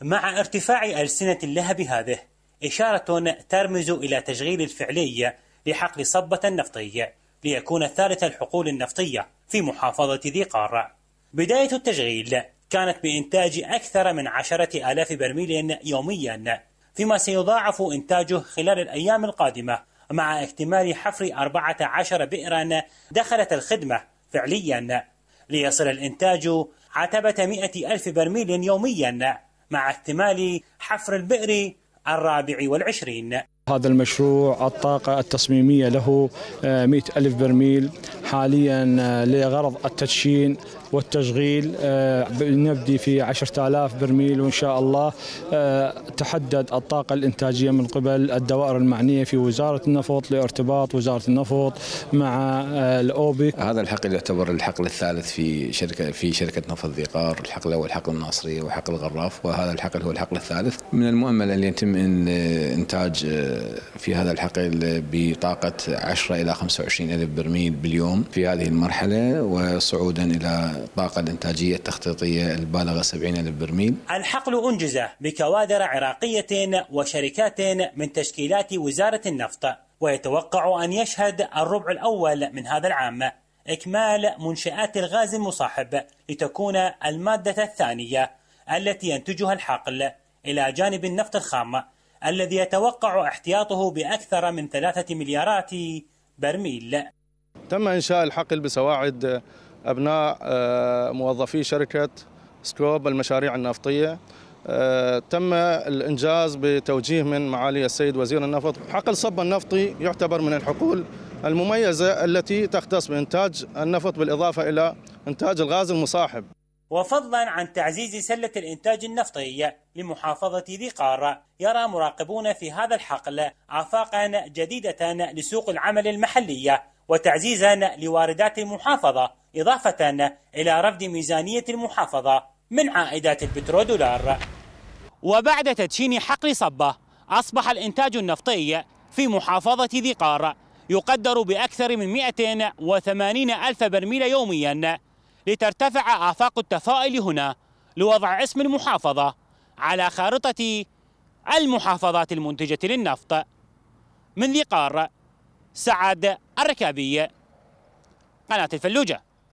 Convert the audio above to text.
مع ارتفاع ألسنة اللهب هذه إشارة ترمز إلى تشغيل الفعلية لحقل صبة نفطية ليكون ثالث الحقول النفطية في محافظة ذي قارة بداية التشغيل كانت بإنتاج أكثر من عشرة آلاف برميل يوميا فيما سيضاعف إنتاجه خلال الأيام القادمة مع اكتمال حفر 14 بئرا دخلت الخدمة فعليا ليصل الإنتاج عتبة 100 ألف برميل يوميا مع احتمال حفر البئر الرابع والعشرين هذا المشروع الطاقة التصميمية له 100 آه، ألف برميل حاليا آه، لغرض التدشين والتشغيل آه، نبدي في 10000 برميل وإن شاء الله آه، تحدد الطاقة الإنتاجية من قبل الدوائر المعنية في وزارة النفط لارتباط وزارة النفط مع الأوبك هذا الحقل يعتبر الحقل الثالث في شركة في شركة نفط قار الحقل الأول حقل الناصرية وحقل الغراف وهذا الحقل هو الحقل الثالث من المؤمل أن يتم إنتاج في هذا الحقل بطاقة 10 إلى 25 ألف برميل باليوم اليوم في هذه المرحلة وصعودا إلى الطاقة الإنتاجية التخطيطية البالغة 70 ألف برميل الحقل أنجز بكوادر عراقية وشركات من تشكيلات وزارة النفط ويتوقع أن يشهد الربع الأول من هذا العام إكمال منشآت الغاز المصاحب لتكون المادة الثانية التي ينتجها الحقل إلى جانب النفط الخام الذي يتوقع احتياطه بأكثر من ثلاثة مليارات برميل تم إنشاء الحقل بسواعد أبناء آه، موظفي شركة سكوب المشاريع النفطية آه، تم الإنجاز بتوجيه من معالي السيد وزير النفط حقل صب النفطي يعتبر من الحقول المميزة التي تختص بإنتاج النفط بالإضافة إلى إنتاج الغاز المصاحب وفضلا عن تعزيز سلة الإنتاج النفطي لمحافظة ذي قارة يرى مراقبون في هذا الحقل آفاقا جديدة لسوق العمل المحلية وتعزيزا لواردات المحافظة إضافة إلى رفض ميزانية المحافظة من عائدات البترودولار وبعد تدشين حقل صبة أصبح الإنتاج النفطي في محافظة ذي قار يقدر بأكثر من 180 ألف برميل يوميا لترتفع آفاق التفاؤل هنا لوضع اسم المحافظة على خارطة المحافظات المنتجة للنفط من ذي قار سعد الركابي قناة الفلوجة